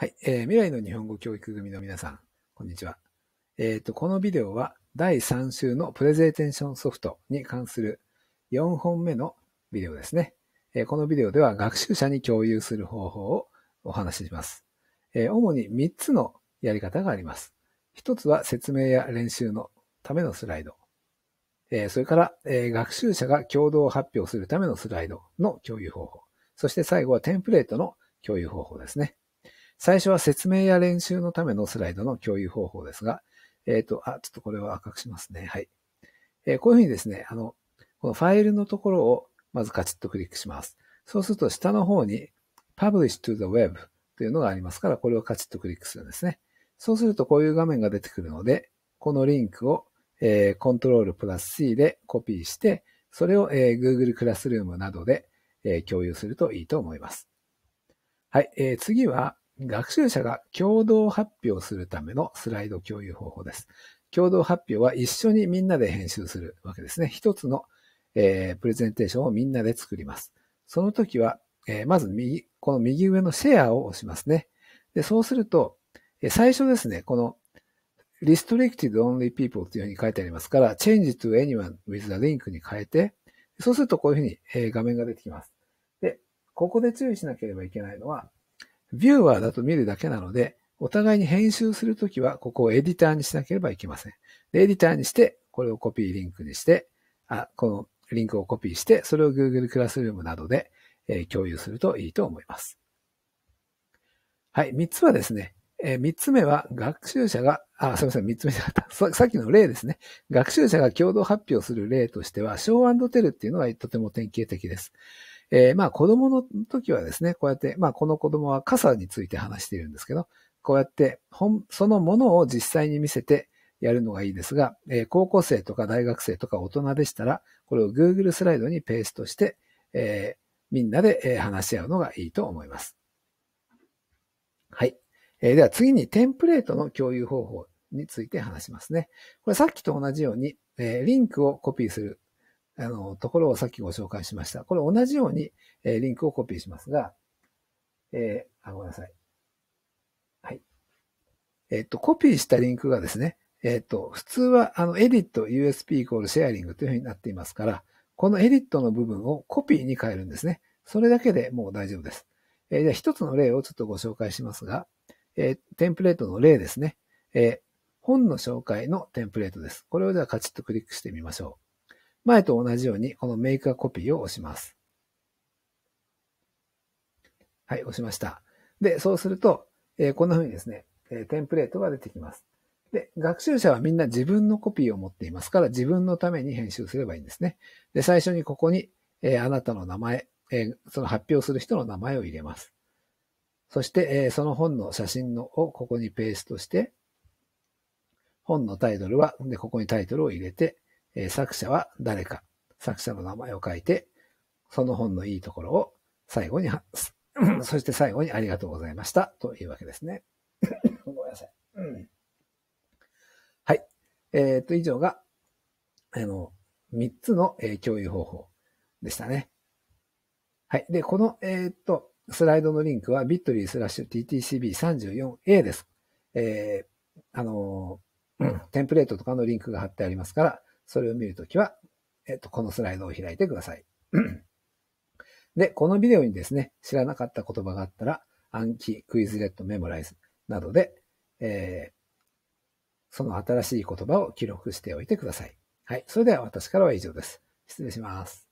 はい、えー、未来の日本語教育組の皆さん、こんにちは。えっ、ー、と、このビデオは第3週のプレゼンテーションソフトに関する4本目のビデオですね。えー、このビデオでは学習者に共有する方法をお話しします。えー、主に3つのやり方があります。1つは説明や練習のためのスライド。えそれから、え学習者が共同発表するためのスライドの共有方法。そして最後はテンプレートの共有方法ですね。最初は説明や練習のためのスライドの共有方法ですが、えっ、ー、と、あ、ちょっとこれは赤くしますね。はい。えー、こういうふうにですね、あの、このファイルのところをまずカチッとクリックします。そうすると下の方に Publish to the Web というのがありますから、これをカチッとクリックするんですね。そうするとこういう画面が出てくるので、このリンクを、えー、Ctrl プラス C でコピーして、それを、えー、Google クラスルームなどで、えー、共有するといいと思います。はい、えー、次は、学習者が共同発表するためのスライド共有方法です。共同発表は一緒にみんなで編集するわけですね。一つの、えー、プレゼンテーションをみんなで作ります。その時は、えー、まず右、この右上のシェアを押しますね。でそうすると、えー、最初ですね、この restricted only people というふうに書いてありますから、change to anyone with a link に変えて、そうするとこういうふうに、えー、画面が出てきます。で、ここで注意しなければいけないのは、ビューワーだと見るだけなので、お互いに編集するときは、ここをエディターにしなければいけません。で、エディターにして、これをコピーリンクにして、あ、このリンクをコピーして、それを Google クラスルームなどで、えー、共有するといいと思います。はい、3つはですね、えー、3つ目は学習者が、あ、すみません、3つ目じゃなかったさ。さっきの例ですね。学習者が共同発表する例としては、ショーテルっていうのがとても典型的です。えー、まあ子供の時はですね、こうやって、まあこの子供は傘について話しているんですけど、こうやって本、そのものを実際に見せてやるのがいいですが、えー、高校生とか大学生とか大人でしたら、これを Google スライドにペーストして、えー、みんなで、え話し合うのがいいと思います。はい。えー、では次にテンプレートの共有方法について話しますね。これさっきと同じように、えー、リンクをコピーするあの、ところをさっきご紹介しました。これ同じように、えー、リンクをコピーしますが、えー、あ、ごめんなさい。はい。えっ、ー、と、コピーしたリンクがですね、えっ、ー、と、普通は、あの、エディット USP イコールシェアリングというふうになっていますから、このエディットの部分をコピーに変えるんですね。それだけでもう大丈夫です。えー、じゃあ一つの例をちょっとご紹介しますが、えー、テンプレートの例ですね。えー、本の紹介のテンプレートです。これをじゃあカチッとクリックしてみましょう。前と同じように、このメイクアコピーを押します。はい、押しました。で、そうすると、えー、こんな風にですね、えー、テンプレートが出てきます。で、学習者はみんな自分のコピーを持っていますから、自分のために編集すればいいんですね。で、最初にここに、えー、あなたの名前、えその発表する人の名前を入れます。そして、えその本の写真のをここにペーストして、本のタイトルは、で、ここにタイトルを入れて、え作者は誰か、作者の名前を書いて、その本のいいところを最後に、そして最後にありがとうございましたというわけですね。ごめんなさい。うん、はい。えっ、と、以上が、あの、3つの、えー、共有方法でしたね。はい。で、この、えっ、と、スライドのリンクは bit.ly スラッシュ ttcb34a です。えー、あの、テンプレートとかのリンクが貼ってありますから、それを見るときは、えっと、このスライドを開いてください。で、このビデオにですね、知らなかった言葉があったら、暗記、クイズレット、メモライズなどで、えー、その新しい言葉を記録しておいてください。はい。それでは私からは以上です。失礼します。